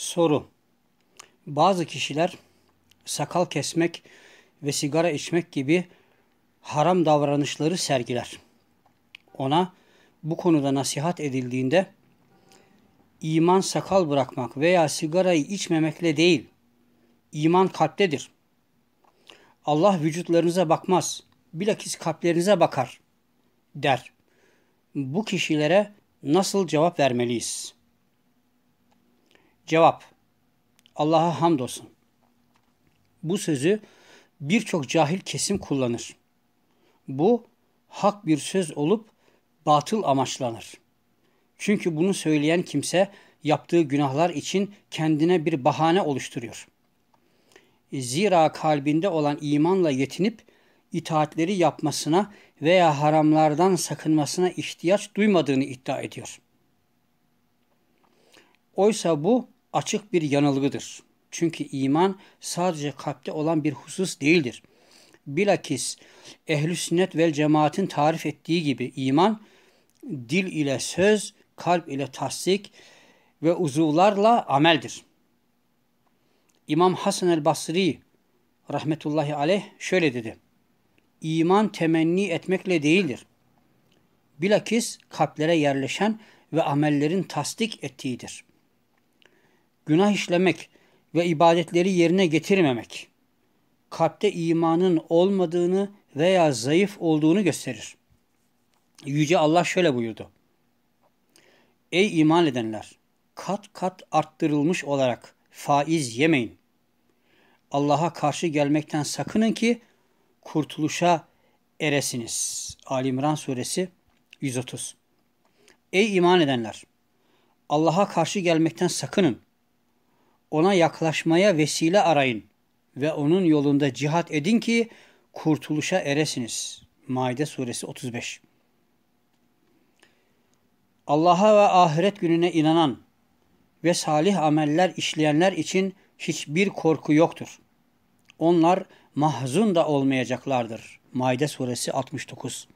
Soru. Bazı kişiler sakal kesmek ve sigara içmek gibi haram davranışları sergiler. Ona bu konuda nasihat edildiğinde iman sakal bırakmak veya sigarayı içmemekle değil, iman kalptedir. Allah vücutlarınıza bakmaz, bilakis kalplerinize bakar der. Bu kişilere nasıl cevap vermeliyiz?'' Cevap Allah'a hamdolsun. Bu sözü birçok cahil kesim kullanır. Bu hak bir söz olup batıl amaçlanır. Çünkü bunu söyleyen kimse yaptığı günahlar için kendine bir bahane oluşturuyor. Zira kalbinde olan imanla yetinip itaatleri yapmasına veya haramlardan sakınmasına ihtiyaç duymadığını iddia ediyor. Oysa bu açık bir yanılgıdır. Çünkü iman sadece kalpte olan bir husus değildir. Bilakis ehl sünnet vel cemaatin tarif ettiği gibi iman dil ile söz, kalp ile tasdik ve uzuvlarla ameldir. İmam Hasan el Basri rahmetullahi aleyh şöyle dedi. İman temenni etmekle değildir. Bilakis kalplere yerleşen ve amellerin tasdik ettiğidir günah işlemek ve ibadetleri yerine getirmemek, kalpte imanın olmadığını veya zayıf olduğunu gösterir. Yüce Allah şöyle buyurdu. Ey iman edenler! Kat kat arttırılmış olarak faiz yemeyin. Allah'a karşı gelmekten sakının ki kurtuluşa eresiniz. Ali İmran suresi 130. Ey iman edenler! Allah'a karşı gelmekten sakının ona yaklaşmaya vesile arayın ve onun yolunda cihat edin ki kurtuluşa eresiniz. Maide suresi 35. Allah'a ve ahiret gününe inanan ve salih ameller işleyenler için hiçbir korku yoktur. Onlar mahzun da olmayacaklardır. Maide suresi 69.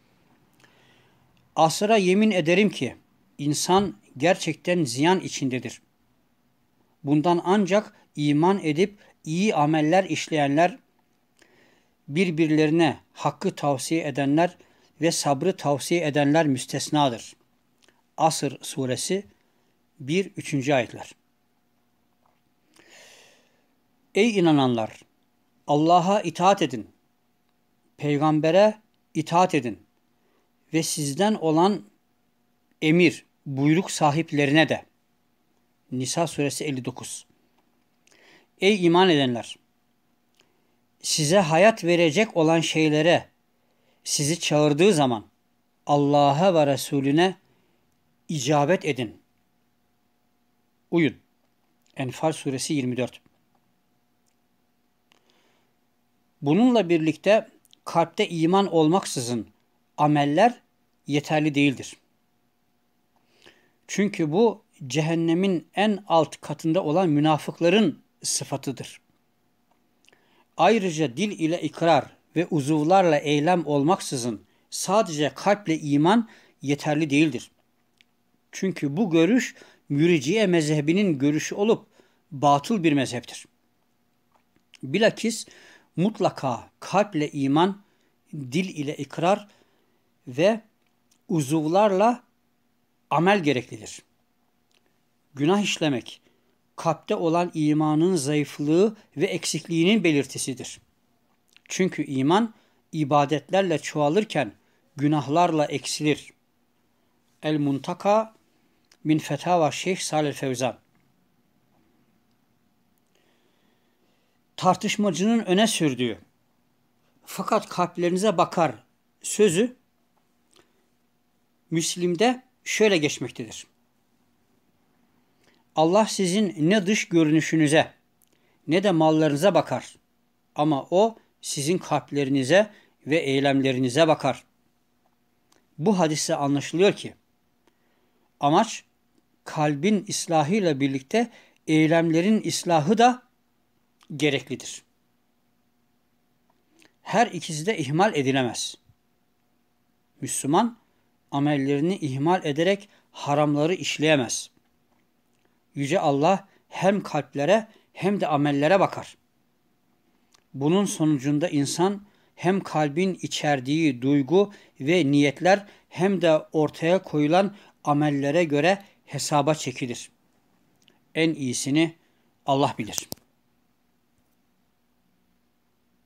Asıra yemin ederim ki insan gerçekten ziyan içindedir.'' Bundan ancak iman edip iyi ameller işleyenler, birbirlerine hakkı tavsiye edenler ve sabrı tavsiye edenler müstesnadır. Asır suresi 1-3. ayetler. Ey inananlar! Allah'a itaat edin. Peygambere itaat edin. Ve sizden olan emir, buyruk sahiplerine de.'' Nisa suresi 59. Ey iman edenler! Size hayat verecek olan şeylere sizi çağırdığı zaman Allah'a ve Resulüne icabet edin. Uyun. Enfal suresi 24. Bununla birlikte kalpte iman olmaksızın ameller yeterli değildir. Çünkü bu cehennemin en alt katında olan münafıkların sıfatıdır. Ayrıca dil ile ikrar ve uzuvlarla eylem olmaksızın sadece kalple iman yeterli değildir. Çünkü bu görüş müriciye mezhebinin görüşü olup batıl bir mezheptir. Bilakis mutlaka kalple iman, dil ile ikrar ve uzuvlarla amel gereklidir.'' günah işlemek, kalpte olan imanın zayıflığı ve eksikliğinin belirtisidir. Çünkü iman ibadetlerle çoğalırken günahlarla eksilir. El Muntaka min Fetava Şeyh Salih Fevzan Tartışmacının öne sürdüğü fakat kalplerinize bakar sözü Müslim'de şöyle geçmektedir. Allah sizin ne dış görünüşünüze ne de mallarınıza bakar. Ama o sizin kalplerinize ve eylemlerinize bakar. Bu hadise anlaşılıyor ki amaç kalbin islahıyla birlikte eylemlerin islahı da gereklidir. Her ikisi de ihmal edilemez. Müslüman amellerini ihmal ederek haramları işleyemez. Yüce Allah hem kalplere hem de amellere bakar. Bunun sonucunda insan hem kalbin içerdiği duygu ve niyetler hem de ortaya koyulan amellere göre hesaba çekilir. En iyisini Allah bilir.